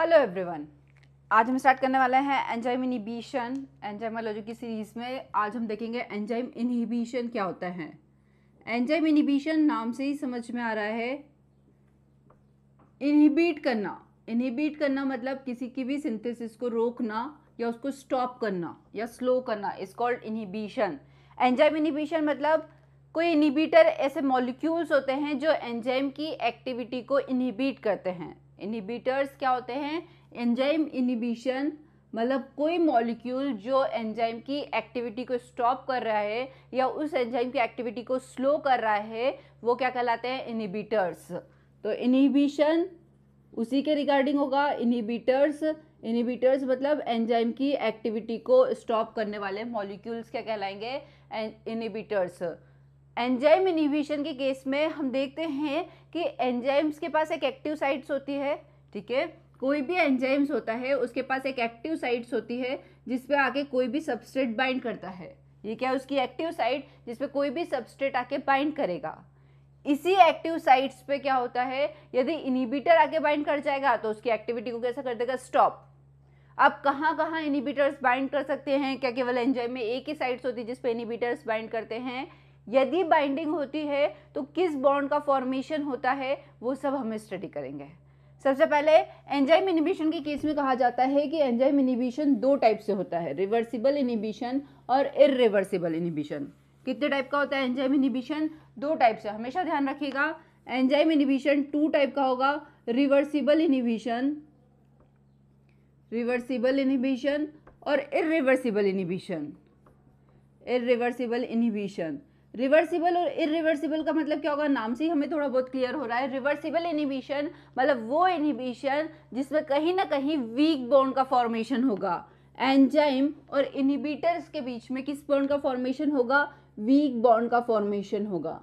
hello everyone आज हम start करने वाले हैं एंजाइम इनहिबिशन एंजाइमोलॉजी की सीरीज़ में आज हम देखेंगे एंजाइम इनहिबिशन क्या होता है एंजाइम इनहिबिशन नाम से ही समझ में आ रहा है इनहिबिट करना इनहिबिट करना मतलब किसी की भी सिंथेसिस को रोकना या उसको स्टॉप करना या स्लो करना is called inhibition enzyme inhibition मतलब कोई इनहिबिटर ऐसे मॉलिक्यूल्स होते हैं जो एंजाइम की एक्टिविटी को इनहिबिट करते हैं इनिबिटर्स क्या होते हैं एंजाइम इनिबिशन मतलब कोई मॉलिक्यूल जो एंजाइम की एक्टिविटी को स्टॉप कर रहा है या उस एंजाइम की एक्टिविटी को स्लो कर रहा है वो क्या कहलाते हैं इनिबिटर्स तो इनिबिशन उसी के रिगार्डिंग होगा इनिबिटर्स इनिबिटर्स मतलब एंजाइम की एक्टिविटी को स्टॉप करने वाले मॉलिक्यूल्स क्या कहलाएंगे इनिबिटर्स एंजाइम इनिबिशन के केस में हम देखते हैं कि एंजाइम्स के पास एक एक्टिव साइट्स होती है ठीक है कोई भी एंजाइम्स होता है उसके पास एक एक्टिव साइट्स होती है जिसपे आके कोई भी सबस्ट्रेट बाइंड करता है ये क्या है उसकी एक्टिव साइट जिसपे कोई भी सबस्ट्रेट आके बाइंड करेगा इसी एक्टिव साइट्स पे क्या होता है यदि इनिबिटर आके बाइंड कर जाएगा तो उसकी एक्टिविटी को कैसा कर देगा स्टॉप आप कहाँ कहाँ इनिबिटर्स बाइंड कर सकते हैं क्या केवल एंजाइम में एक ही साइट्स होती है जिसपे इनिबिटर्स बाइंड करते हैं यदि बाइंडिंग होती है तो किस बॉन्ड का फॉर्मेशन होता है वो सब हम स्टडी करेंगे सबसे पहले एंजाइम इनिबिशन के केस में कहा जाता है कि एंजाइम इनिबिशन दो टाइप से होता है रिवर्सिबल इनिबिशन और इरिवर्सिबल इनिबिशन कितने टाइप का होता है एंजाइम इनिबिशन दो टाइप से हमेशा ध्यान रखिएगा एंजाइम इनिबिशन टू टाइप का होगा रिवर्सिबल इनिबिशन रिवर्सिबल इनिबिशन और irreversible inhibition irreversible inhibition reversible और इरिवर्सिबल का मतलब क्या होगा नाम से हमें थोड़ा बहुत क्लियर हो रहा है रिवर्सिबल इनिबिशन मतलब वो इनिबिशन जिसमें कहीं ना कहीं वीक बॉन्ड का फॉर्मेशन होगा एंजाइम और इनिबिटर्स के बीच में किस बॉन्ड का फॉर्मेशन होगा वीक बॉन्ड का फॉर्मेशन होगा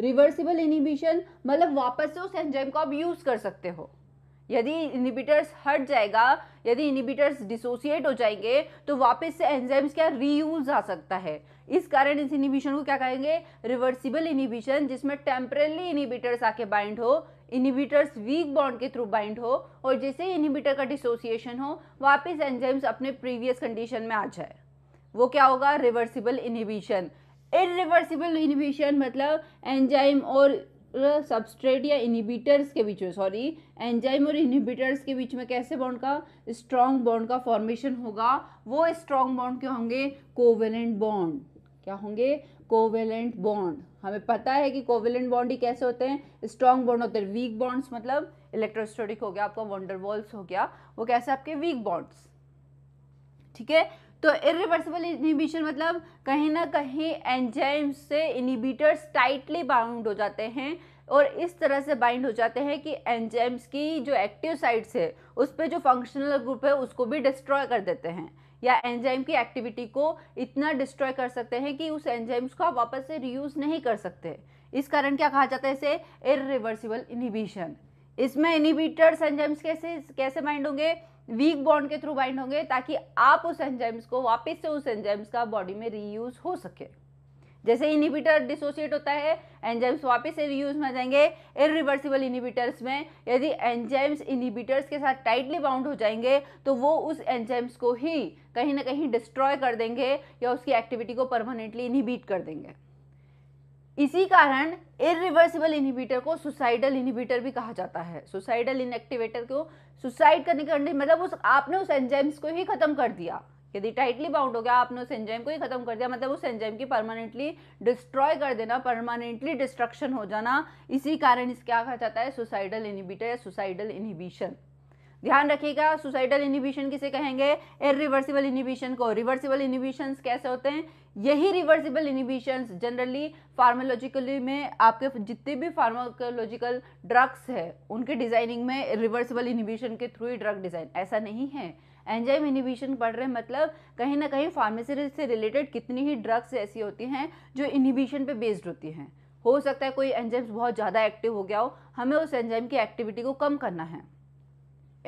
रिवर्सिबल इनिबिशन मतलब वापस से उस एंजाइम को आप यूज़ कर सकते हो यदि इनिबिटर्स हट जाएगा यदि इनिबिटर्स डिसोसिएट हो जाएंगे तो वापस से एंजाइम्स क्या रीयूज आ सकता है इस कारण इस इनिबिशन को क्या कहेंगे रिवर्सिबल इनिबिशन जिसमें टेम्परेली इनिबिटर्स आके बाइंड हो इनिबिटर्स वीक बॉन्ड के थ्रू बाइंड हो और जैसे ही इनिबिटर का डिसोसिएशन हो वापस एंजाइम्स अपने प्रीवियस कंडीशन में आ जाए वो क्या होगा रिवर्सिबल इनिबिशन इरिवर्सिबल इनिबिशन मतलब एंजाइम और सबस्ट्रेट या इनिबिटर्स के बीच में सॉरी एंजाइम और इनिबिटर्स के बीच में कैसे बॉन्ड का स्ट्रॉन्ग बॉन्ड का फॉर्मेशन होगा वो स्ट्रॉन्ग बॉन्ड क्या होंगे कोवेलेंट बॉन्ड क्या होंगे कोवेलेंट बॉन्ड हमें पता है कि कोवेलेंट बॉन्ड ही कैसे होते हैं स्ट्रॉन्ग बॉन्ड होते हैं वीक बॉन्ड्स मतलब इलेक्ट्रोस्टोरिक हो गया आपका वंडरवॉल्स हो गया वो कैसे आपके वीक बॉन्ड्स ठीक है तो इरिवर्सिबल इनिबिशन मतलब कहीं ना कहीं एंजाइम्स से इनिबिटर्स टाइटली बाउंड हो जाते हैं और इस तरह से बाइंड हो जाते हैं कि एंजाइम्स की जो एक्टिव साइट्स है उस पर जो फंक्शनल ग्रुप है उसको भी डिस्ट्रॉय कर देते हैं या एंजाइम की एक्टिविटी को इतना डिस्ट्रॉय कर सकते हैं कि उस एंजाइम्स को आप वापस से रियूज़ नहीं कर सकते इस कारण क्या कहा जाता है इसे इरिवर्सिबल इनिबिशन इसमें इनिबिटर्स एंजाइम्स कैसे कैसे बाइंड होंगे वीक बॉन्ड के थ्रू बाइंड होंगे ताकि आप उस एंजाइम्स को वापस से उस एंजाइम्स का बॉडी में रीयूज हो सके जैसे इनिबिटर डिसोसिएट होता है एंजाइम्स वापस से रीयूज में आ जाएंगे इरिवर्सिबल इनिबिटर्स में यदि एंजाइम्स इनिबिटर्स के साथ टाइटली बाउंड हो जाएंगे तो वो उस एंजाइम्स को ही कहीं ना कहीं डिस्ट्रॉय कर देंगे या उसकी एक्टिविटी को परमानेंटली इनिबिट कर देंगे इसी कारण इरिवर्सिबल इनहिबिटर को सुसाइडल इनहिबिटर भी कहा जाता है सुसाइडल इनएक्टिवेटर को सुसाइड करने का मतलब उस आपने उस एंजाइम्स को ही खत्म कर दिया यदि टाइटली बाउंड हो गया आपने उस एंजाइम को ही खत्म कर दिया मतलब उस एंजाइम की परमानेंटली डिस्ट्रॉय कर देना परमानेंटली डिस्ट्रक्शन हो जाना इसी कारण इस क्या कहा जाता है सुसाइडल इनहिबिटर या सुसाइडल इनहिबिशन ध्यान रखिएगा सुसाइडल इनिबिशन किसे कहेंगे इरिवर्सिबल इनिबिशन को रिवर्सिबल इनिबिशन कैसे होते हैं यही रिवर्सिबल इनिबिशन जनरली फार्मोलॉजिकली में आपके जितने भी फार्मोकोलॉजिकल ड्रग्स है उनके डिजाइनिंग में रिवर्सिबल इनिबिशन के थ्रू ही ड्रग डिजाइन ऐसा नहीं है एंजाइम इनिबिशन पढ़ रहे हैं मतलब कहीं ना कहीं फार्मेसी से रिलेटेड कितनी ही ड्रग्स ऐसी होती हैं जो इनिबिशन पे बेस्ड होती हैं हो सकता है कोई एंजाइम्स बहुत ज़्यादा एक्टिव हो गया हो हमें उस एंजाइम की एक्टिविटी को कम करना है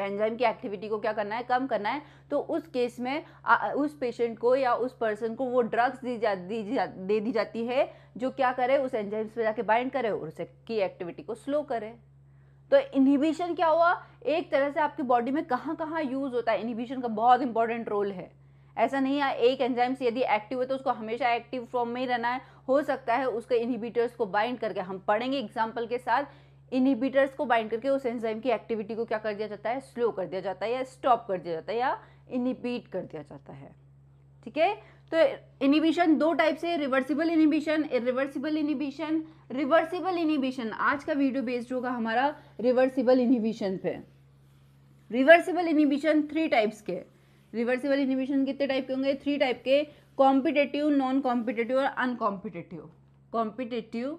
एंजाइम की एक्टिविटी को क्या करना है कम करना है तो उस केस में आ, उस पेशेंट को या उस पर्सन को वो ड्रग्स दी जा दी जा दे दी जाती है जो क्या करे उस एंजाइम्स पे जाके बाइंड करे और उसे की एक्टिविटी को स्लो करे तो इनहिबिशन क्या हुआ एक तरह से आपकी बॉडी में कहाँ कहाँ यूज़ होता है इनहिबिशन का बहुत इंपॉर्टेंट रोल है ऐसा नहीं है एक एंजाइम्स यदि एक्टिव है तो उसको हमेशा एक्टिव फॉर्म में ही रहना है हो सकता है उसके इनहिबिटर्स को बाइंड करके हम पढ़ेंगे एग्जाम्पल के साथ इनहिबिटर्स को बाइंड करके उस एंजाइम की एक्टिविटी को क्या कर दिया जाता है स्लो कर दिया जाता है या स्टॉप कर दिया जाता है या इनहिबिट कर दिया जाता है ठीक है तो इनिबिशन दो टाइप से reversible inhibition reversible inhibition reversible inhibition आज का वीडियो बेस्ड होगा हमारा रिवर्सिबल इनिबिशन पे रिवर्सिबल इनिबिशन थ्री टाइप्स के रिवर्सिबल इनिबिशन कितने टाइप के होंगे थ्री टाइप के कॉम्पिटेटिव नॉन कॉम्पिटेटिव और अनकॉम्पिटेटिव कॉम्पिटेटिव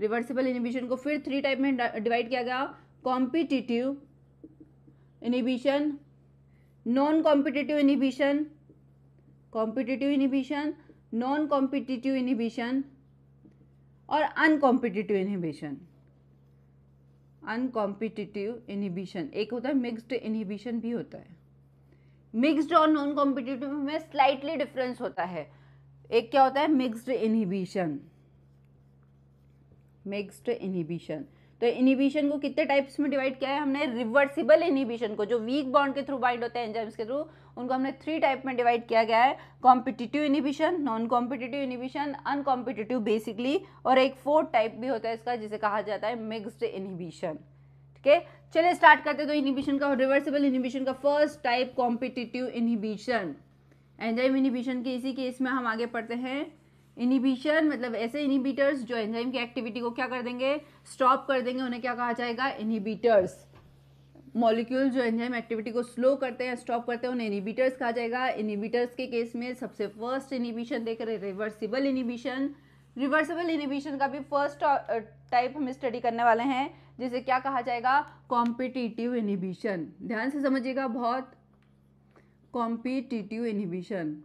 रिवर्सिबल इनिबिशन को फिर थ्री टाइप में डिवाइड किया गया competitive inhibition non competitive inhibition competitive inhibition non competitive inhibition और अनकॉम्पिटिटिव इनिबिशन अनकॉम्पिटिटिव इनिबिशन एक होता है मिक्सड इनिबिशन भी होता है मिक्सड और नॉन कॉम्पिटिटिव में स्लाइटली डिफरेंस होता है एक क्या होता है मिक्सड इनिबिशन मिक्सड इनहिबिशन तो इनहिबिशन को कितने टाइप्स में डिवाइड किया है हमने रिवर्सिबल इनहिबिशन को जो वीक बॉन्ड के थ्रू बाइंड होते हैं एंजाइम्स के थ्रू उनको हमने थ्री टाइप में डिवाइड किया गया है competitive inhibition non competitive inhibition uncompetitive basically और एक फोर्थ टाइप भी होता है इसका जिसे कहा जाता है मिक्सड इनहिबिशन ठीक है चलिए स्टार्ट करते हैं तो इनहिबिशन का रिवर्सिबल इनहिबिशन का first type competitive inhibition enzyme inhibition के इसी केस में हम आगे पढ़ते हैं इनिबिशन मतलब ऐसे इनिबिटर्स जो एंजाइम की एक्टिविटी को क्या कर देंगे स्टॉप कर देंगे उन्हें क्या कहा जाएगा इनिबिटर्स मॉलिक्यूल जो एंजाइम एक्टिविटी को स्लो करते हैं स्टॉप करते हैं उन्हें इनिबिटर्स कहा जाएगा इनिबिटर्स के केस में सबसे फर्स्ट इनिबिशन देख रहे रिवर्सिबल इनिबिशन रिवर्सिबल इनिबिशन का भी फर्स्ट टाइप uh, हम स्टडी करने वाले हैं जिसे क्या कहा जाएगा कॉम्पिटिटिव इनिबिशन ध्यान से समझिएगा बहुत कॉम्पिटिटिव इनिबिशन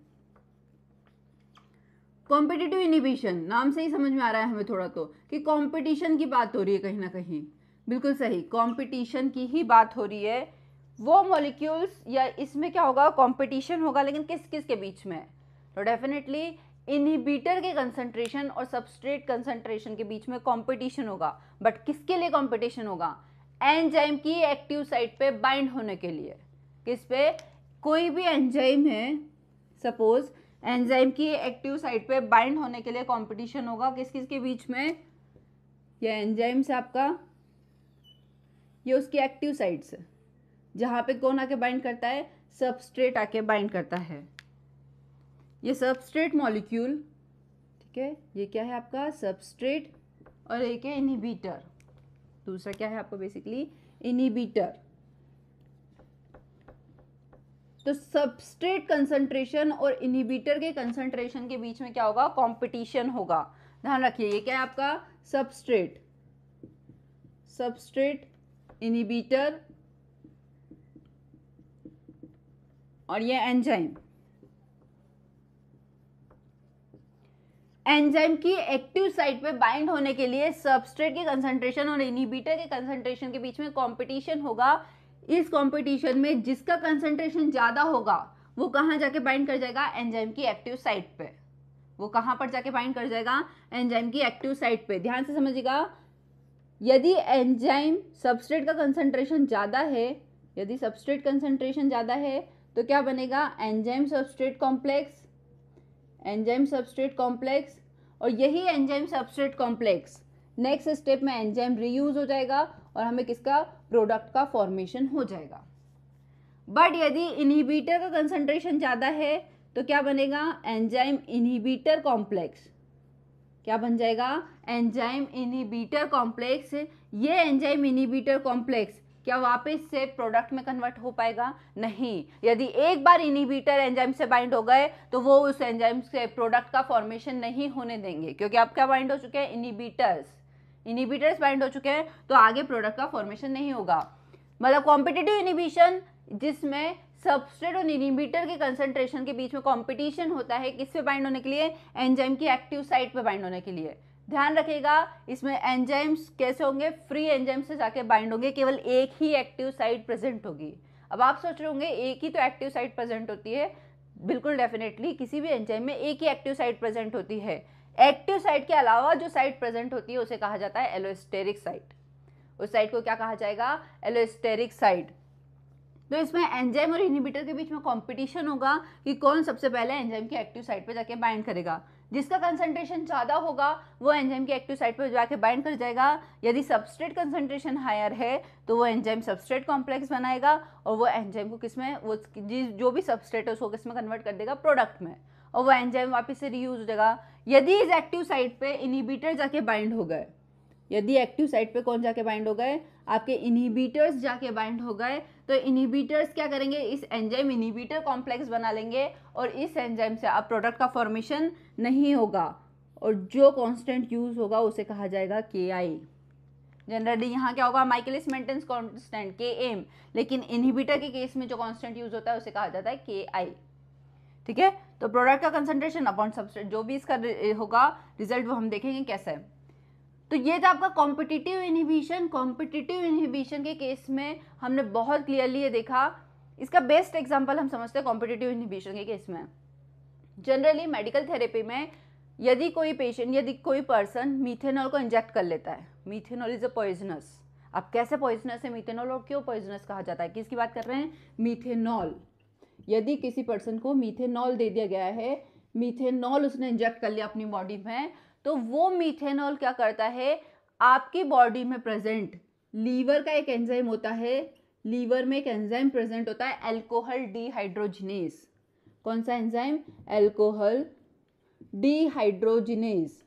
कॉम्पिटिटिव इनिबिशन नाम से ही समझ में आ रहा है हमें थोड़ा तो कि कॉम्पिटिशन की बात हो रही है कहीं ना कहीं बिल्कुल सही कॉम्पिटिशन की ही बात हो रही है वो मॉलिक्यूल्स या इसमें क्या होगा कॉम्पिटिशन होगा लेकिन किस किस के बीच में तो डेफिनेटली इनहिबिटर के कंसंट्रेशन और सबस्ट्रेट कंसंट्रेशन के बीच में कंपटीशन होगा बट किसके लिए कंपटीशन होगा एंजाइम की एक्टिव साइट पे बाइंड होने के लिए किस पे कोई भी एंजाइम है सपोज़ एंजाइम की एक्टिव साइट पे बाइंड होने के लिए कंपटीशन होगा किस किस के बीच में ये एंजाइम्स आपका ये उसकी एक्टिव साइट्स से जहाँ पे कौन आके बाइंड करता है सबस्ट्रेट आके बाइंड करता है ये सबस्ट्रेट मॉलिक्यूल ठीक है ये क्या है आपका सबस्ट्रेट और एक है इनिबीटर दूसरा क्या है आपका बेसिकली इनिबीटर तो सबस्ट्रेट कंसंट्रेशन और इनहिबिटर के कंसंट्रेशन के बीच में क्या होगा कॉम्पिटिशन होगा ध्यान रखिए ये क्या है आपका सबस्ट्रेट सबस्ट्रेट इनहिबिटर और ये एंजाइम एंजाइम की एक्टिव साइट पे बाइंड होने के लिए सबस्ट्रेट के कंसंट्रेशन और इनहिबिटर के कंसंट्रेशन के बीच में कंपटीशन होगा इस कंपटीशन में जिसका कंसंट्रेशन ज़्यादा होगा वो कहाँ जाके बाइंड कर जाएगा एंजाइम की एक्टिव साइट पे वो कहाँ पर जाके बाइंड कर जाएगा एंजाइम की एक्टिव साइट पे ध्यान से समझिएगा यदि एंजाइम सबस्ट्रेट का कंसंट्रेशन ज़्यादा है यदि सबस्ट्रेट कंसंट्रेशन ज़्यादा है तो क्या बनेगा enzyme substrate complex enzyme substrate complex और यही enzyme substrate complex next step में एंजाइम रीयूज हो जाएगा और हमें किसका प्रोडक्ट का फॉर्मेशन हो जाएगा बट यदि इनहिबिटर का कंसंट्रेशन ज़्यादा है तो क्या बनेगा एंजाइम इनहिबिटर कॉम्प्लेक्स क्या बन जाएगा एंजाइम इनहिबिटर कॉम्प्लेक्स ये एंजाइम इनहिबिटर कॉम्प्लेक्स क्या वापस से प्रोडक्ट में कन्वर्ट हो पाएगा नहीं यदि एक बार इनहिबिटर एंजाइम से बाइंड हो गए तो वो उस एंजाइम से प्रोडक्ट का फॉर्मेशन नहीं होने देंगे क्योंकि आप क्या बाइंड हो चुके हैं इनहिबिटर्स इनिबिटर्स बाइंड हो चुके हैं तो आगे प्रोडक्ट का फॉर्मेशन नहीं होगा मतलब कॉम्पिटेटिव इनिबिशन जिसमें सबस्ट्रेट और इनिबिटर के कंसंट्रेशन के बीच में कॉम्पिटिशन होता है किस पे बाइंड होने के लिए एंजाइम की एक्टिव साइट पर बाइंड होने के लिए ध्यान रखेगा इसमें एंजाइम्स कैसे होंगे फ्री एंजाइम से जाके बाइंड होंगे केवल एक ही एक्टिव साइट प्रेजेंट होगी अब आप सोच रहे होंगे एक ही तो एक्टिव साइट प्रेजेंट होती है बिल्कुल डेफिनेटली किसी भी एंजाइम में एक ही एक्टिव साइट प्रेजेंट होती है एक्टिव साइट के अलावा जो साइट प्रेजेंट होती है उसे कहा जाता है एलोस्टेरिक साइट उस साइट को क्या कहा जाएगा एलोस्टेरिक साइट तो इसमें एंजाइम और इनिबिटर के बीच में कंपटीशन होगा कि कौन सबसे पहले एंजाइम की एक्टिव साइट पर जाके बाइंड करेगा जिसका कंसंट्रेशन ज़्यादा होगा वो एंजाइम की एक्टिव साइट पर जाके बाइंड कर जाएगा यदि सबस्ट्रेट कंसंट्रेशन हायर है तो वो एंजाइम सबस्ट्रेट कॉम्प्लेक्स बनाएगा और वो एंजाइम को किस में वो जो भी सबस्ट्रेट है उसको किस में कन्वर्ट कर देगा प्रोडक्ट में और वो एंजाइम वापस से रीयूज हो जाएगा यदि इस एक्टिव साइट पे इनहिबिटर जाके बाइंड हो गए यदि एक्टिव साइट पे कौन जाके बाइंड हो गए आपके इनहिबिटर्स जाके बाइंड हो गए तो इनहिबिटर्स क्या करेंगे इस एंजाइम इनहिबिटर कॉम्प्लेक्स बना लेंगे और इस एंजाइम से आप प्रोडक्ट का फॉर्मेशन नहीं होगा और जो कांस्टेंट यूज होगा उसे कहा जाएगा के आई जनरली यहाँ क्या होगा Michaelis Menten constant K M लेकिन इनहिबिटर के केस में जो कॉन्स्टेंट यूज होता है उसे कहा जाता है के आई ठीक है तो प्रोडक्ट का कंसेंट्रेशन अपॉन सब्सट्रेट जो भी इसका होगा रिजल्ट वो हम देखेंगे कैसा है तो ये था आपका कॉम्पिटिटिव इनहिबिशन कॉम्पिटिटिव इनहिबिशन के केस में हमने बहुत क्लियरली ये देखा इसका बेस्ट एग्जाम्पल हम समझते हैं कॉम्पिटिटिव इनहिबिशन के केस में जनरली मेडिकल थेरेपी में यदि कोई पेशेंट यदि कोई पर्सन मीथेनॉल को इंजेक्ट कर लेता है मीथेनॉल इज अ पॉइजनस अब कैसे पॉइजनस है मीथेनॉल और क्यों पॉइजनस कहा जाता है किसकी बात कर रहे हैं मीथेनॉल यदि किसी पर्सन को मीथेनॉल दे दिया गया है मीथेनॉल उसने इंजेक्ट कर लिया अपनी बॉडी में तो वो मीथेनॉल क्या करता है आपकी बॉडी में प्रेजेंट लीवर का एक एंजाइम होता है लीवर में एक एंजाइम प्रेजेंट होता है एल्कोहल डिहाइड्रोजिनेस कौन सा enzyme alcohol dehydrogenase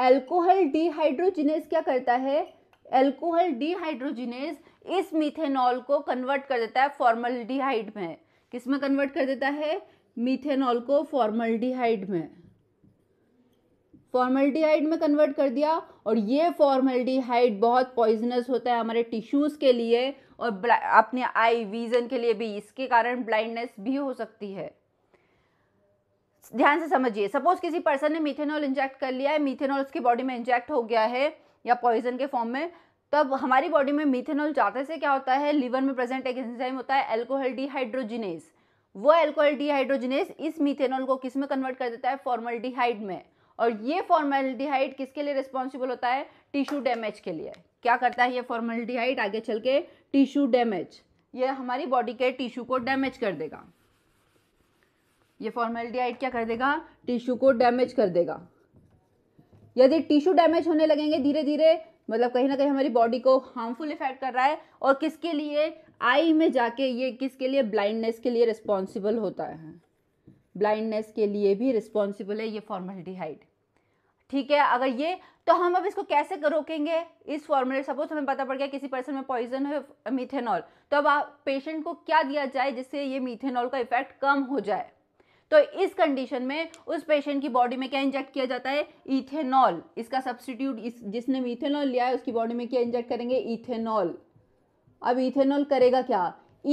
alcohol dehydrogenase क्या करता है एल्कोहल डीहाइड्रोजिनेज इस मिथेनॉल को कन्वर्ट कर देता है फॉर्मल्डिहाइड में किस में कन्वर्ट कर देता है मिथेनॉल को फॉर्मल्डिहाइड में फॉर्मल्डिहाइड में कन्वर्ट कर दिया और ये फॉर्मल्डिहाइड बहुत पॉइजनस होता है हमारे टिश्यूज़ के लिए और अपने आई विजन के लिए भी इसके कारण ब्लाइंडनेस भी हो सकती है ध्यान से समझिए सपोज किसी पर्सन ने मिथेनॉल इंजेक्ट कर लिया है मिथेनॉल उसकी बॉडी में इंजेक्ट हो गया है या पॉइजन के फॉर्म में तब हमारी बॉडी में मिथेनॉल जाते से क्या होता है लीवर में प्रेजेंट एक एंजाइम होता है एल्कोहल डिहाइड्रोजिनेस वो एल्कोहल डिहाइड्रोजिनेस इस मिथेनॉल को किस में कन्वर्ट कर देता है फॉर्मल्डिहाइड में और ये फॉर्मल्डिहाइड किसके लिए रिस्पॉन्सिबल होता है टिश्यू डैमेज के लिए क्या करता है ये फॉर्मल्डिहाइड आगे चल के टिश्यू डैमेज ये हमारी बॉडी के टिश्यू को डैमेज कर देगा ये फॉर्मेलिटीहाइड क्या कर देगा टिश्यू को डैमेज कर देगा यदि टिश्यू डैमेज होने लगेंगे धीरे धीरे मतलब कहीं ना कहीं हमारी बॉडी को हार्मफुल इफेक्ट कर रहा है और किसके लिए आई में जाके ये किसके लिए ब्लाइंडनेस के लिए रिस्पॉन्सिबल होता है ब्लाइंडनेस के लिए भी रिस्पॉन्सिबल है ये फॉर्मेलिटीहाइड ठीक है अगर ये तो हम अब इसको कैसे रोकेंगे इस फॉर्मेलिटी सपोज हमें पता पड़ गया किसी पर्सन में पॉइजन है मीथेनॉल तो अब आप पेशेंट को क्या दिया जाए जिससे ये मीथेनॉल का इफेक्ट कम हो जाए तो इस कंडीशन में उस पेशेंट की बॉडी में क्या इंजेक्ट किया जाता है इथेनॉल इसका सब्सटीट्यूट इस जिसने इथेनॉल लिया है उसकी बॉडी में क्या इंजेक्ट करेंगे इथेनॉल अब इथेनॉल करेगा क्या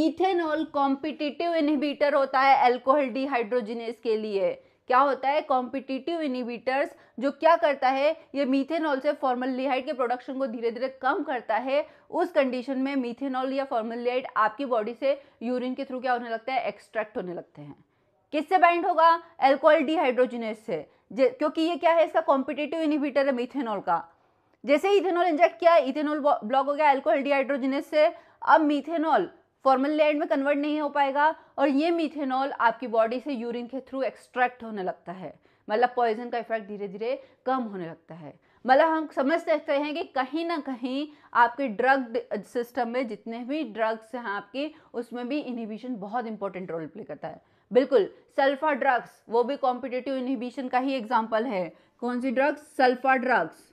इथेनॉल कॉम्पिटिटिव इनहिबिटर होता है एल्कोहल डिहाइड्रोजिनेस के लिए क्या होता है कॉम्पिटिटिव इनिबिटर्स जो क्या करता है ये मीथेनॉल से फॉर्मल के प्रोडक्शन को धीरे धीरे कम करता है उस कंडीशन में मीथेनॉल या फॉर्मल आपकी बॉडी से यूरिन के थ्रू क्या होने लगता है एक्सट्रैक्ट होने लगते हैं किससे बाइंड होगा एल्कोहल डिहाइड्रोजिनेस से क्योंकि ये क्या है इसका कॉम्पिटेटिव इनिबिटर है मीथेनॉल का जैसे इथेनॉल इंजेक्ट किया इथेनॉल ब्लॉक हो गया एल्कोहल डिहाइड्रोजिनेस से अब मीथेनॉल फॉर्मल लैंड में कन्वर्ट नहीं हो पाएगा और ये मीथेनॉल आपकी बॉडी से यूरिन के थ्रू एक्सट्रैक्ट होने लगता है मतलब पॉइजन का इफेक्ट धीरे धीरे कम होने लगता है मतलब हम समझ सकते हैं कि कहीं ना कहीं आपके ड्रग सिस्टम में जितने भी ड्रग्स हैं आपके उसमें भी इनिबिशन बहुत इंपॉर्टेंट रोल प्ले करता है बिल्कुल सल्फा ड्रग्स वो भी कॉम्पिटेटिव इनहिबिशन का ही एग्जाम्पल है कौन सी drugs sulfa drugs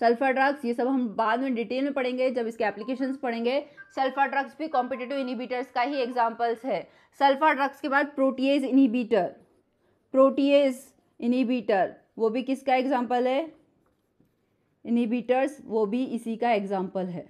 sulfa drugs ये सब हम बाद में डिटेल में पढ़ेंगे जब इसके एप्लीकेशन पढ़ेंगे सल्फा ड्रग्स भी कॉम्पिटेटिव इनहिबिटर्स का ही एग्जाम्पल्स है सल्फा ड्रग्स के बाद प्रोटीज इनहिबिटर प्रोटीज इनहिबिटर वो भी किसका एग्जाम्पल है इनहिबिटर्स वो भी इसी का एग्जाम्पल है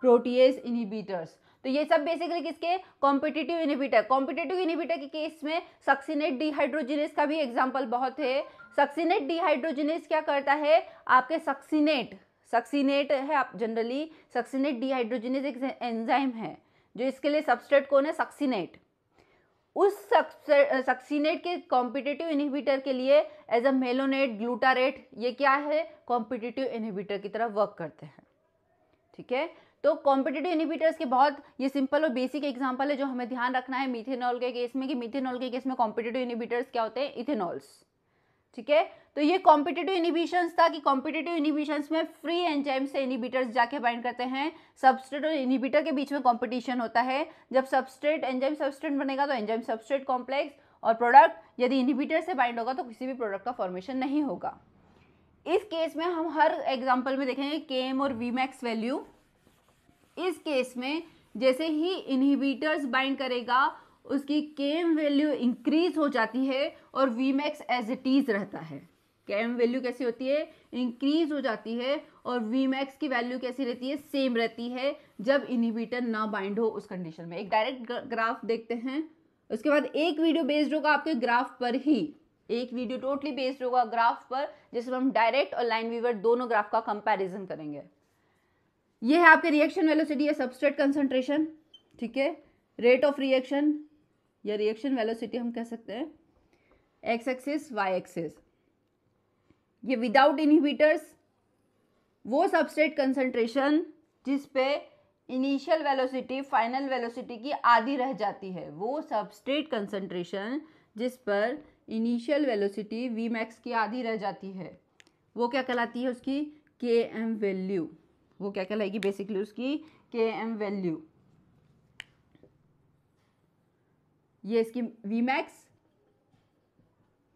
प्रोटीज इनहिबिटर्स तो ये सब बेसिकली किसके कॉम्पिटेटिव इनिबिटर कॉम्पिटेटिव इनिबिटर के केस में सक्सीनेट डिहाइड्रोजिनेस का भी एग्जाम्पल बहुत है सक्सीनेट डिहाइड्रोजिनेस क्या करता है आपके सक्सीनेट सक्सीनेट है आप जनरली सक्सीनेट डिहाइड्रोजिनेस एक एंजाइम है जो इसके लिए सबस्ट्रेट कौन है सक्सीनेट उस सक्सीनेट के कॉम्पिटेटिव इनिबिटर के लिए एज अ मेलोनेट ग्लूटारेट ये क्या है कॉम्पिटेटिव इनिबिटर की तरह वर्क करते हैं ठीक है तो कॉम्पिटेटिव इनिबिटर्स के बहुत ये सिंपल और बेसिक एग्जाम्पल है जो हमें ध्यान रखना है मीथेनॉल के केस में कि मीथेनॉल के केस में कॉम्पिटेटिव इनिबिटर्स क्या होते हैं इथेनॉल्स ठीक है तो ये कॉम्पिटेटिव इनिबिशंस था कि कॉम्पिटेटिव इनिबिशंस में फ्री एंजाइम से इनिबिटर्स जाके बाइंड करते हैं सबस्ट्रेट और इनिबिटर के बीच में कॉम्पिटिशन होता है जब सबस्ट्रेट एंजाइम सबस्ट्रेट बनेगा तो एंजाइम सबस्ट्रेट कॉम्प्लेक्स और प्रोडक्ट यदि इनिबिटर से बाइंड होगा तो किसी भी प्रोडक्ट का फॉर्मेशन नहीं होगा इस केस में हम हर एग्जाम्पल में देखेंगे के और वी मैक्स वैल्यू इस केस में जैसे ही इनहिबिटर्स बाइंड करेगा उसकी केम वैल्यू इंक्रीज हो जाती है और V max as it is रहता है केम वैल्यू कैसी होती है इंक्रीज हो जाती है और वी मैक्स की वैल्यू कैसी रहती है सेम रहती है जब इनहिबिटर ना बाइंड हो उस कंडीशन में एक डायरेक्ट ग्राफ देखते हैं उसके बाद एक वीडियो बेस्ड होगा आपके ग्राफ पर ही एक वीडियो टोटली बेस्ड होगा ग्राफ पर जिसमें हम डायरेक्ट और लाइन वीवर दोनों ग्राफ का कंपैरिजन करेंगे ये है आपके रिएक्शन वेलोसिटी या सबस्ट्रेट कंसनट्रेशन ठीक है रेट ऑफ रिएक्शन या रिएक्शन वेलोसिटी हम कह सकते हैं एक्स एक्सिस वाई एक्सिस ये विदाउट इनहिबिटर्स वो सबस्ट्रेट कंसनट्रेशन जिस पे इनिशियल वेलोसिटी फाइनल वेलोसिटी की आधी रह जाती है वो सबस्ट्रेट कंसनट्रेशन जिस पर इनिशियल वेलोसिटी वी मैक्स की आधी रह जाती है वो क्या कहलाती है उसकी के एम वैल्यू वो क्या कहलाएगी बेसिकली उसकी के एम वैल्यू ये इसकी वी मैक्स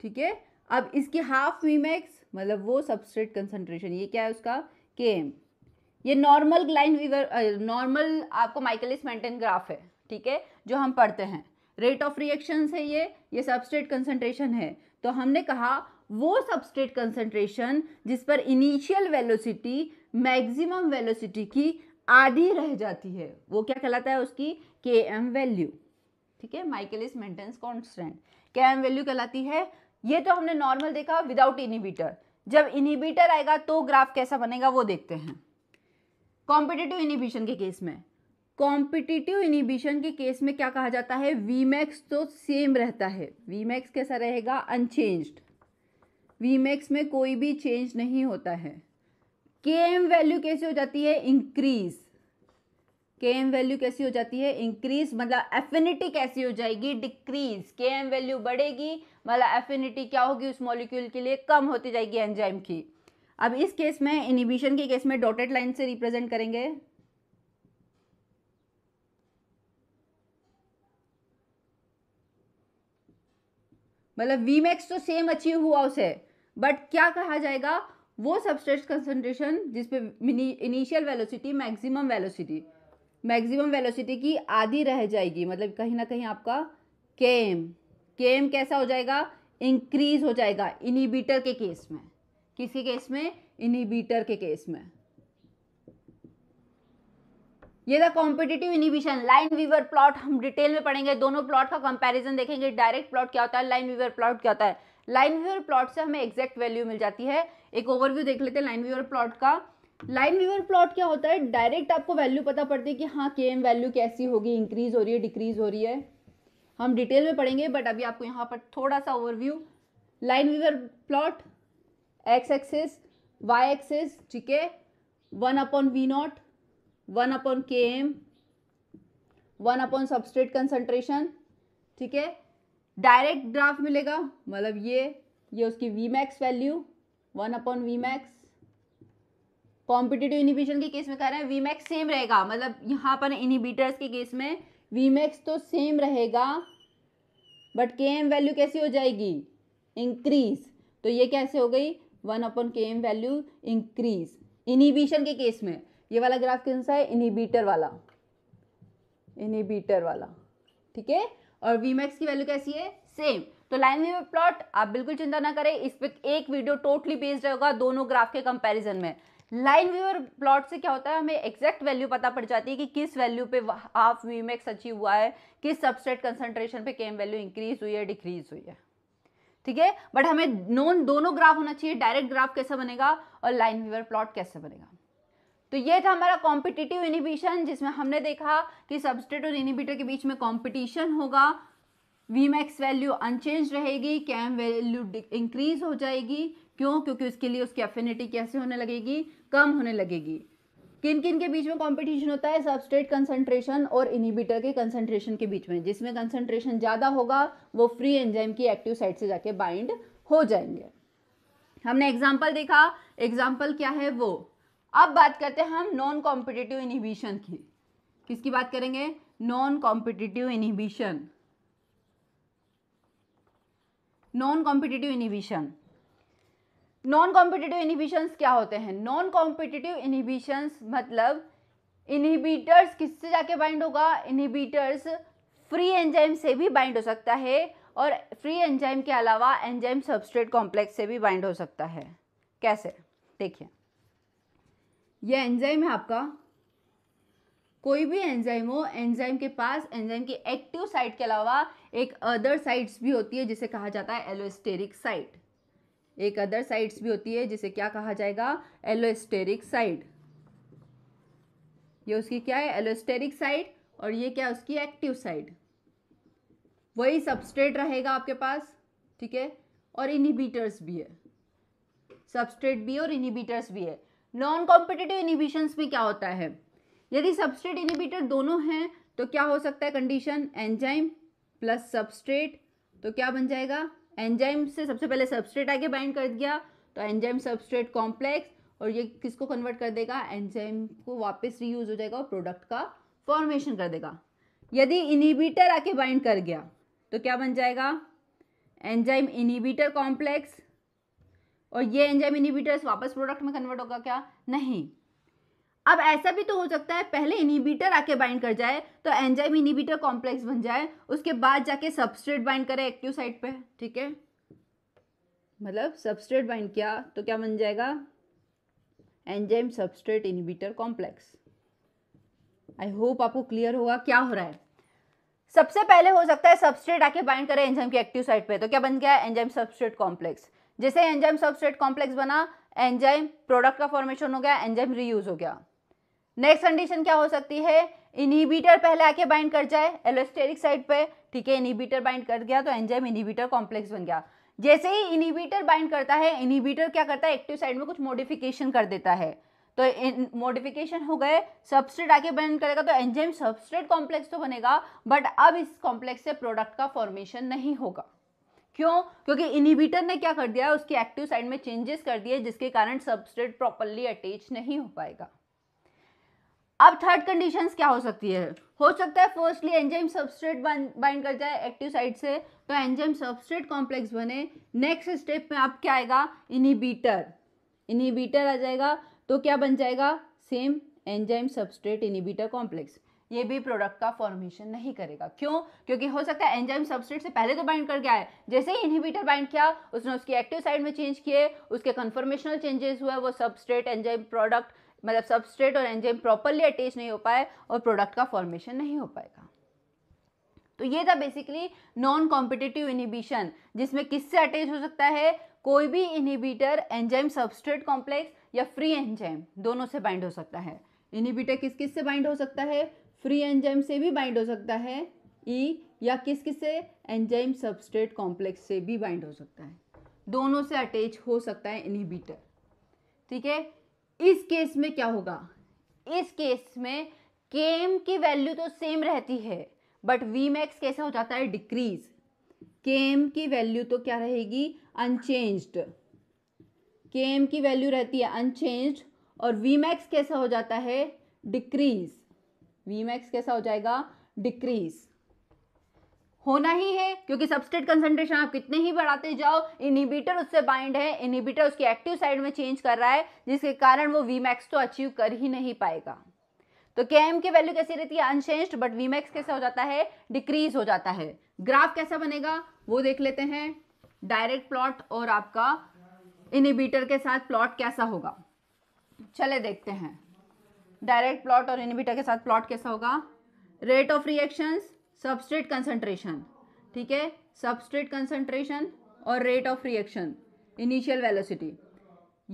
ठीक है अब इसकी हाफ वी मैक्स मतलब वो सबस्ट्रेट कंसंट्रेशन ये क्या है उसका के एम ये नॉर्मल ग्लाइन वीवर नॉर्मल आपको माइकलिस मेंटेन ग्राफ है ठीक है जो हम पढ़ते हैं रेट ऑफ रिएक्शन है ये ये सबस्ट्रेट कंसंट्रेशन है तो हमने कहा वो सबस्ट्रेट कंसंट्रेशन जिस पर इनिशियल वेलोसिटी मैक्सिमम वेलोसिटी की आधी रह जाती है वो क्या कहलाता है उसकी के एम वैल्यू ठीक है Michaelis Menten constant K M value कहलाती है ये तो हमने नॉर्मल देखा विदाउट इनिबीटर जब इनिबीटर आएगा तो ग्राफ कैसा बनेगा वो देखते हैं कॉम्पिटिटिव इनिबिशन के केस में कॉम्पिटिटिव इनिबिशन के केस में क्या कहा जाता है वी मैक्स तो सेम रहता है वी मैक्स कैसा रहेगा अनचेंज्ड वी मैक्स में कोई भी चेंज नहीं होता है के एम वैल्यू कैसी हो जाती है इंक्रीज के एम वैल्यू कैसी हो जाती है इंक्रीज मतलब एफिनिटी कैसी हो जाएगी डिक्रीज के एम वैल्यू बढ़ेगी मतलब एफिनिटी क्या होगी उस मॉलिक्यूल के लिए कम होती जाएगी एंजाइम की अब इस केस में इनिबिशन के केस में डॉटेड लाइन से रिप्रेजेंट करेंगे मतलब वीमैक्स तो सेम अचीव हुआ उसे बट क्या कहा जाएगा वो सबस्टेट कंसनट्रेशन जिसपे initial velocity maximum velocity maximum velocity की आधी रह जाएगी मतलब कहीं ना कहीं आपका केम केम कैसा हो जाएगा इंक्रीज हो जाएगा इनिबीटर के केस में किसी केस में इनिबीटर के केस में ये था competitive inhibition Lineweaver plot हम डिटेल में पढ़ेंगे दोनों प्लॉट का कंपैरिजन देखेंगे डायरेक्ट प्लॉट क्या होता है लाइन वीवर प्लॉट क्या होता है लाइन व्यूअर प्लॉट से हमें एग्जैक्ट वैल्यू मिल जाती है एक ओवरव्यू देख लेते हैं लाइन व्यूअर प्लॉट का लाइन व्यूअर प्लॉट क्या होता है डायरेक्ट आपको वैल्यू पता पड़ती है कि हाँ के एम वैल्यू कैसी होगी इंक्रीज हो रही है डिक्रीज हो रही है हम डिटेल में पढ़ेंगे बट अभी आपको यहाँ पर थोड़ा सा overview Lineweaver plot x axis y axis ठीक है one upon V naught one upon K M one upon substrate concentration ठीक है डायरेक्ट ग्राफ मिलेगा मतलब ये ये उसकी V max value one upon V max competitive inhibition के केस में कह रहे हैं वी मैक्स सेम रहेगा मतलब यहाँ पर इनिबिटर्स के केस में वी मैक्स तो सेम रहेगा बट के एम वैल्यू कैसी हो जाएगी इंक्रीज तो ये कैसे हो गई one upon K M value increase inhibition के केस में ये वाला ग्राफ कौन सा है इनिबीटर वाला इनिबीटर वाला ठीक है और वी मैक्स की वैल्यू कैसी है सेम तो लाइन वीवर प्लॉट आप बिल्कुल चिंता ना करें इस पर एक वीडियो टोटली बेस्ड होगा दोनों ग्राफ के कंपैरिजन में लाइन व्यूअर प्लॉट से क्या होता है हमें एक्जैक्ट वैल्यू पता पड़ जाती है कि किस वैल्यू पे हाफ वी मैक्स अचीव हुआ है किस सबसेट कंसनट्रेशन पे केम वैल्यू इंक्रीज हुई है डिक्रीज हुई है ठीक है बट हमें नोन दोनों ग्राफ होना चाहिए डायरेक्ट ग्राफ कैसा बनेगा और लाइन व्यूअर प्लॉट कैसे बनेगा तो ये था हमारा कॉम्पिटिटिव इनिबिशन जिसमें हमने देखा कि सबस्टेट और इनिबिटर के बीच में कॉम्पिटिशन होगा वी मैक्स वैल्यू अनचेंज रहेगी कैम वैल्यू इंक्रीज हो जाएगी क्यों क्योंकि उसके लिए उसकी अफिनिटी कैसे होने लगेगी कम होने लगेगी किन किन के बीच में कंपटीशन होता है सबस्ट्रेट कंसंट्रेशन और इनिबिटर के कंसंट्रेशन के बीच में जिसमें कंसंट्रेशन ज़्यादा होगा वो फ्री एंजाइम की एक्टिव साइड से जाके बाइंड हो जाएंगे हमने एग्जाम्पल देखा एग्जाम्पल क्या है वो अब बात करते हैं हम नॉन कॉम्पिटिटिव इनिबिशन की किसकी बात करेंगे non competitive inhibition non competitive inhibition non competitive inhibitions क्या होते हैं नॉन कॉम्पिटिटिव इनिबिशंस मतलब इनिबिटर्स किससे जाके बाइंड होगा इनिबिटर्स फ्री एंजाइम से भी बाइंड हो सकता है और फ्री एंजाइम के अलावा एंजाइम सबस्ट्रेट कॉम्प्लेक्स से भी बाइंड हो सकता है कैसे देखिए यह एंजाइम है आपका कोई भी एंजाइम हो एंजाइम के पास एंजाइम की एक्टिव साइट के अलावा एक अदर साइट्स भी होती है जिसे कहा जाता है एलोस्टेरिक साइट एक अदर साइट्स भी होती है जिसे क्या कहा जाएगा एलोस्टेरिक साइट ये उसकी क्या है एलोस्टेरिक साइट और ये क्या उसकी एक्टिव साइट वही सबस्ट्रेट रहेगा आपके पास ठीक है और इनिबीटर्स भी है सबस्ट्रेट भी है और इनिबीटर्स भी है नॉन कॉम्पिटेटिव इनिबिशंस में क्या होता है यदि सबस्ट्रेट इनिबिटर दोनों हैं तो क्या हो सकता है कंडीशन एंजाइम प्लस सबस्ट्रेट तो क्या बन जाएगा एंजाइम से सबसे पहले सबस्ट्रेट आगे बाइंड कर दिया तो एंजाइम सबस्ट्रेट कॉम्प्लेक्स और ये किसको कन्वर्ट कर देगा एंजाइम को वापस रीयूज हो जाएगा और प्रोडक्ट का फॉर्मेशन कर देगा यदि इनिबिटर आके बाइंड कर गया तो क्या बन जाएगा एंजाइम इनिबिटर कॉम्प्लेक्स और ये एंजाइम इनिबिटर्स वापस प्रोडक्ट में कन्वर्ट होगा क्या नहीं अब ऐसा भी तो हो सकता है पहले इनिबिटर आके बाइंड कर जाए तो एंजाइम इनिबिटर कॉम्प्लेक्स बन जाए उसके बाद जाके सबस्ट्रेट बाइंड करे एक्टिव साइट पे ठीक है मतलब सबस्ट्रेट बाइंड किया तो क्या बन जाएगा enzyme substrate inhibitor complex I hope आपको क्लियर होगा क्या हो रहा है सबसे पहले हो सकता है सबस्ट्रेट आके बाइंड करे एंजाइम के एक्टिव साइट पे तो क्या बन गया एंजाइम सबस्ट्रेट कॉम्प्लेक्स जैसे एंजाइम सबस्ट्रेट कॉम्प्लेक्स बना एंजाइम प्रोडक्ट का फॉर्मेशन हो गया एंजाइम रीयूज हो गया नेक्स्ट कंडीशन क्या हो सकती है इनहिबिटर पहले आके बाइंड कर जाए एलोस्टेरिक साइड पे ठीक है इनहिबिटर बाइंड कर गया तो एंजाइम इनहिबिटर कॉम्प्लेक्स बन गया जैसे ही इनहिबिटर बाइंड करता है इनहिबिटर क्या करता है एक्टिव साइड में कुछ मॉडिफिकेशन कर देता है तो मॉडिफिकेशन हो गए सबस्ट्रेट आके बाइंड करेगा तो एंजाइम सबस्ट्रेट कॉम्प्लेक्स तो बनेगा बट अब इस कॉम्प्लेक्स से प्रोडक्ट का फॉर्मेशन नहीं होगा क्यों क्योंकि इनिबिटर ने क्या कर दिया है उसकी एक्टिव साइड में चेंजेस कर दिए जिसके कारण सबस्ट्रेट प्रॉपरली अटैच नहीं हो पाएगा अब थर्ड कंडीशंस क्या हो सकती है हो सकता है फर्स्टली एंजाइम सबस्ट्रेट बाइंड कर जाए एक्टिव साइड से तो एंजाइम सबस्ट्रेट कॉम्प्लेक्स बने नेक्स्ट स्टेप में आप क्या आएगा इनिबीटर इनिबीटर आ जाएगा तो क्या बन जाएगा same enzyme substrate inhibitor complex ये भी प्रोडक्ट का फॉर्मेशन नहीं करेगा क्यों क्योंकि हो सकता है एंजाइम सब्सट्रेट से पहले तो बाइंड करके है जैसे ही इनहिबिटर बाइंड किया उसने उसकी एक्टिव साइड में चेंज किए उसके कन्फर्मेशनल चेंजेस हुए वो सबस्ट्रेट एंजाइम प्रोडक्ट मतलब सबस्ट्रेट और एंजाइम प्रॉपरली अटैच नहीं हो पाए और प्रोडक्ट का फॉर्मेशन नहीं हो पाएगा तो ये था बेसिकली नॉन कॉम्पिटिटिव इनिबिशन जिसमें किससे अटैच हो सकता है कोई भी इनिबिटर एंजाइम सबस्ट्रेट कॉम्प्लेक्स या फ्री एंजाइम दोनों से बाइंड हो सकता है इनिबिटर किस किस से बाइंड हो सकता है फ्री एंजाइम से भी बाइंड हो सकता है ई या किस किस से एंजाइम सबस्ट्रेट कॉम्प्लेक्स से भी बाइंड हो सकता है दोनों से अटैच हो सकता है इनहिबिटर ठीक है इस केस में क्या होगा इस केस में केम की वैल्यू तो सेम रहती है बट वी मैक्स कैसा हो जाता है डिक्रीज केम की वैल्यू तो क्या रहेगी अनचेंज्ड केम की वैल्यू रहती है अनचेंज्ड और वी मैक्स कैसा हो जाता है डिक्रीज़ वी मैक्स कैसा हो जाएगा डिक्रीज होना ही है क्योंकि सबस्टेट कंसंट्रेशन आप कितने ही बढ़ाते जाओ इनिबिटर उससे बाइंड है इनिबिटर उसकी एक्टिव साइड में चेंज कर रहा है जिसके कारण वो वी मैक्स तो अचीव कर ही नहीं पाएगा तो के एम की वैल्यू कैसी रहती है अनचेंज बट वी मैक्स कैसा हो जाता है डिक्रीज हो जाता है ग्राफ कैसा बनेगा वो देख लेते हैं डायरेक्ट प्लॉट और आपका इनिबिटर के साथ प्लॉट कैसा होगा चले देखते हैं डायरेक्ट प्लॉट और इनहिबिटर के साथ प्लॉट कैसा होगा rate of reactions substrate concentration ठीक है सबस्ट्रेट कंसंट्रेशन और rate of reaction initial velocity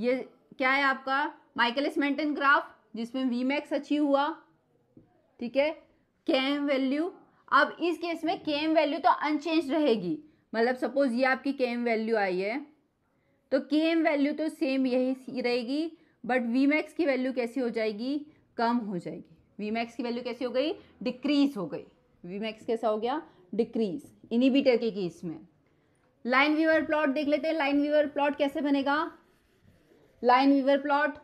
ये क्या है आपका माइकलिस मेंटेन ग्राफ जिसमें वी मैक्स अचीव हुआ ठीक है के एम वैल्यू अब इस केस में के एम वैल्यू तो अनचेंज रहेगी मतलब सपोज ये आपकी के एम वैल्यू आई है तो के एम वैल्यू तो सेम यही रहेगी बट वी मैक्स की वैल्यू कैसी हो जाएगी कम हो जाएगी वी मैक्स की वैल्यू कैसी हो गई डिक्रीज हो गई वी मैक्स कैसा हो गया डिक्रीज इनिबिटर के केस में लाइन वीवर प्लॉट देख लेते हैं लाइन वीवर प्लॉट कैसे बनेगा लाइन वीवर प्लॉट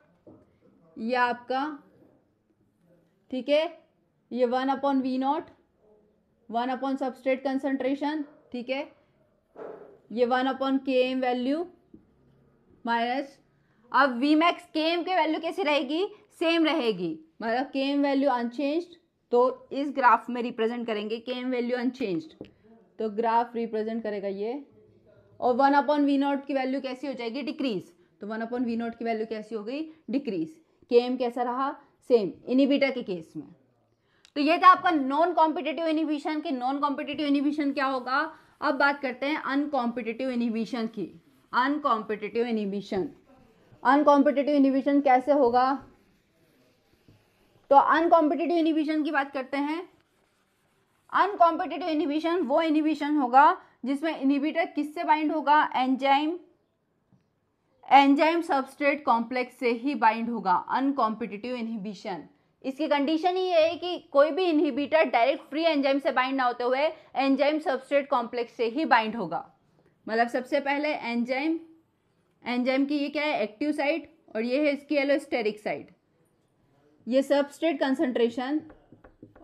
ये आपका ठीक है ये one upon V naught one upon substrate concentration ठीक है ये one upon K M value minus अब वी मैक्स के एम के वैल्यू कैसी रहेगी सेम रहेगी मतलब के एम वैल्यू अनचेंज तो इस ग्राफ में रिप्रेजेंट करेंगे के एम वैल्यू अनचेंज तो ग्राफ रिप्रेजेंट करेगा ये और वन अपॉन वी नॉट की वैल्यू कैसी हो जाएगी डिक्रीज तो वन अपॉन वी नॉट की वैल्यू कैसी हो गई डिक्रीज के एम कैसा रहा सेम इनिबिटा के केस में तो ये था आपका नॉन कॉम्पिटेटिव इनिबिशन के नॉन कॉम्पिटेटिव इनिबिशन क्या होगा अब बात करते हैं अनकॉम्पिटेटिव इनिबिशन की अनकॉम्पिटेटिव इनिबिशन अनकॉम्पिटेटिव इनिबिशन कैसे होगा तो अनकॉम्पिटेटिव इनिबिशन की बात करते हैं अनकॉम्पिटेटिव इनिबिशन वो इनिबिशन होगा जिसमें इनिबिटर किससे बाइंड होगा एंजाइम एंजाइम सबस्ट्रेट कॉम्प्लेक्स से ही बाइंड होगा अनकॉम्पिटेटिव इनहिबिशन इसकी कंडीशन ये है कि कोई भी इनहिबिटर डायरेक्ट फ्री एंजाइम से बाइंड ना होते हुए एंजाइम सबस्ट्रेट कॉम्प्लेक्स से ही बाइंड होगा मतलब सबसे पहले एंजाइम एंजाइम की ये क्या है एक्टिव साइट और ये है इसकी एलोस्टेरिक साइट ये सबस्ट्रेट कंसंट्रेशन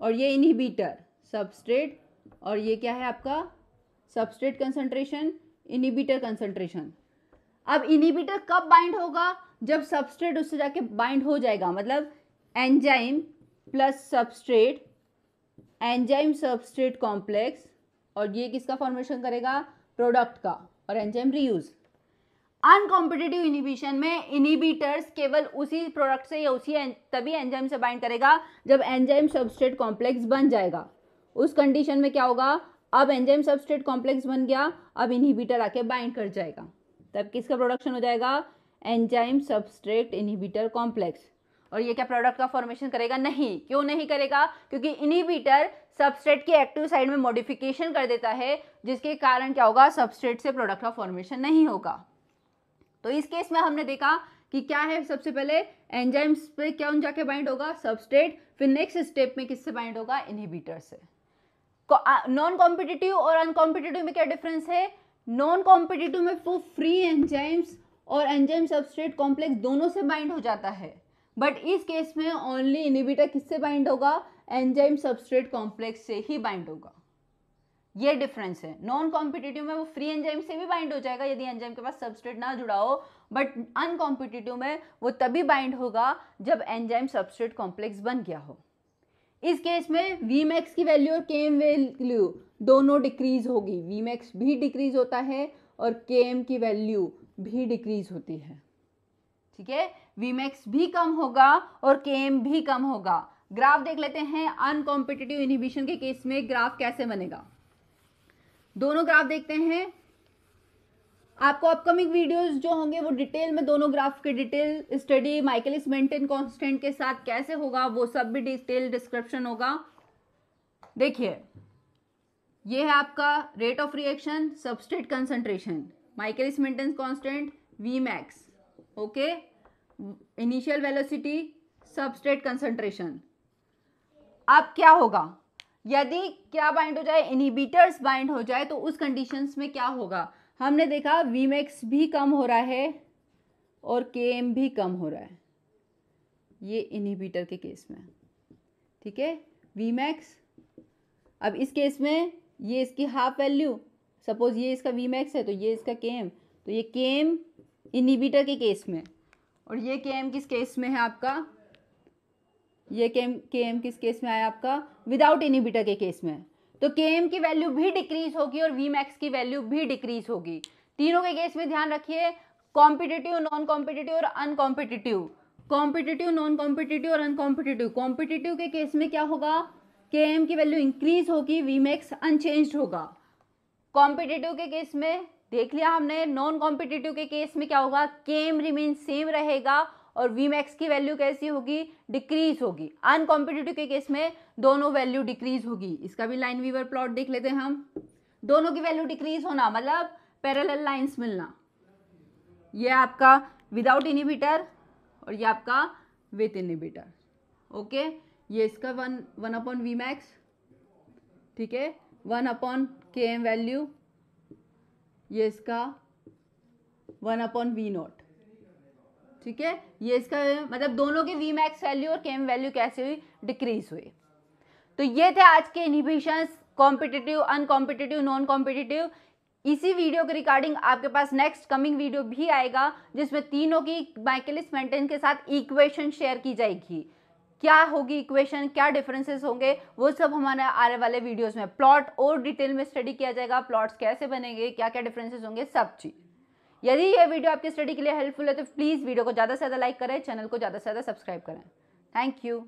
और ये इनहिबिटर सबस्ट्रेट और ये क्या है आपका सबस्ट्रेट कंसंट्रेशन इनहिबिटर कंसंट्रेशन अब इनहिबिटर कब बाइंड होगा जब सबस्ट्रेट उससे जाके बाइंड हो जाएगा मतलब enzyme plus substrate enzyme substrate complex और ये किसका फॉर्मेशन करेगा प्रोडक्ट का और एंजाइम रीयूज़ अनकॉम्पिटेटिव इनिबिशन में इनिबिटर्स केवल उसी प्रोडक्ट से या उसी तभी एंजाइम से बाइंड करेगा जब एंजाइम सबस्टेट कॉम्प्लेक्स बन जाएगा उस कंडीशन में क्या होगा अब एंजाइम सबस्टेट कॉम्प्लेक्स बन गया अब इनिबिटर आके बाइंड कर जाएगा तब किसका प्रोडक्शन हो जाएगा एंजाइम सबस्ट्रेट इनिबिटर कॉम्प्लेक्स और ये क्या प्रोडक्ट का फॉर्मेशन करेगा नहीं क्यों नहीं करेगा क्योंकि इनिबिटर सबस्ट्रेट की एक्टिव साइड में मॉडिफिकेशन कर देता है जिसके कारण क्या होगा सबस्ट्रेट से प्रोडक्ट का फॉर्मेशन नहीं होगा तो इस केस में हमने देखा कि क्या है सबसे पहले एंजाइम्स पे क्या उन जाके बाइंड होगा सबस्टेट फिर नेक्स्ट स्टेप में किससे बाइंड होगा इनहिबिटर से नॉन कॉम्पिटिटिव और अनकॉम्पिटिटिव में क्या डिफरेंस है नॉन कॉम्पिटिटिव में वो फ्री एंजाइम्स और एंजाइम सबस्ट्रेट कॉम्प्लेक्स दोनों से बाइंड हो जाता है बट इस केस में ओनली इनिबिटर किससे बाइंड होगा एंजाइम सबस्ट्रेट कॉम्प्लेक्स से ही बाइंड होगा ये डिफरेंस है नॉन कॉम्पिटेटिव में वो फ्री एंजाइम से भी बाइंड हो जाएगा यदि एंजाइम के पास सबस्ट्रेट ना जुड़ा हो बट अनकॉम्पिटेटिव में वो तभी बाइंड होगा जब एंजाइम सब्सट्रेट कॉम्प्लेक्स बन गया हो इस केस में वीमैक्स की वैल्यू और के एम वैल्यू दोनों डिक्रीज होगी वीमैक्स भी डिक्रीज होता है और के एम की वैल्यू भी डिक्रीज होती है ठीक है वीमैक्स भी कम होगा और के एम भी कम होगा ग्राफ देख लेते हैं अनकॉम्पिटेटिव इनिबिशन के केस में ग्राफ कैसे बनेगा दोनों ग्राफ देखते हैं आपको अपकमिंग वीडियोस जो होंगे वो डिटेल में दोनों ग्राफ के detail study Michaelis Menten constant के साथ कैसे होगा वो सब भी डिटेल डिस्क्रिप्शन होगा देखिए ये है आपका rate of reaction substrate concentration Michaelis Menten constant V max okay initial velocity substrate concentration अब क्या होगा यदि क्या बाइंड हो जाए इनहिबिटर्स बाइंड हो जाए तो उस कंडीशंस में क्या होगा हमने देखा वीमेक्स भी कम हो रहा है और के भी कम हो रहा है ये इनहिबिटर के केस में ठीक है वीमैक्स अब इस केस में ये इसकी हाफ वैल्यू सपोज ये इसका वीमैक्स है तो ये इसका के तो ये के इनहिबिटर के केस में और ये के किस केस में है आपका ये के एम के एम किस केस में आया आपका विदाउट इनिबिटर के केस में तो के एम की वैल्यू भी डिक्रीज होगी और वी मैक्स की वैल्यू भी डिक्रीज होगी तीनों के केस में ध्यान रखिए कॉम्पिटिटिव नॉन कॉम्पिटिटिव और अनकॉम्पिटिटिव कॉम्पिटिटिव नॉन कॉम्पिटिटिव और अनकॉम्पिटिटिव कॉम्पिटिटिव के केस में क्या होगा के एम की वैल्यू इंक्रीज होगी वी मैक्स अनचेंज होगा कॉम्पिटिटिव के केस में देख लिया हमने नॉन कॉम्पिटिटिव के केस में क्या होगा के एम रिमेन सेम रहेगा और वी मैक्स की वैल्यू कैसी होगी डिक्रीज होगी अनकॉम्पिटेटिव के केस में दोनों वैल्यू डिक्रीज होगी इसका भी लाइन वीवर प्लॉट देख लेते हैं हम दोनों की वैल्यू डिक्रीज होना मतलब पैरल लाइन्स मिलना ये आपका विदाउट इनिबिटर और ये आपका विथ इनिबिटर ओके ये इसका one one upon V max ठीक है one upon K M value ये इसका वन अपॉन वी नॉट ठीक है ये इसका मतलब दोनों के वी मैक्स वैल्यू और केम वैल्यू कैसे हुई डिक्रीज हुई तो ये थे आज के inhibition competitive uncompetitive non competitive इसी वीडियो के रिकॉर्डिंग आपके पास नेक्स्ट कमिंग वीडियो भी आएगा जिसमें तीनों की माइकलिस मेंटेन के साथ इक्वेशन शेयर की जाएगी क्या होगी इक्वेशन क्या डिफरेंसेस होंगे वो सब हमारे आने वाले वीडियोस में प्लॉट और डिटेल में स्टडी किया जाएगा प्लॉट्स कैसे बनेंगे क्या क्या डिफरेंसेस होंगे सब चीज़ यदि यह वीडियो आपकी स्टडी के लिए हेल्पफुल है तो प्लीज़ वीडियो को ज़्यादा से ज़्यादा लाइक करें चैनल को ज़्यादा से ज़्यादा सब्सक्राइब करें थैंक यू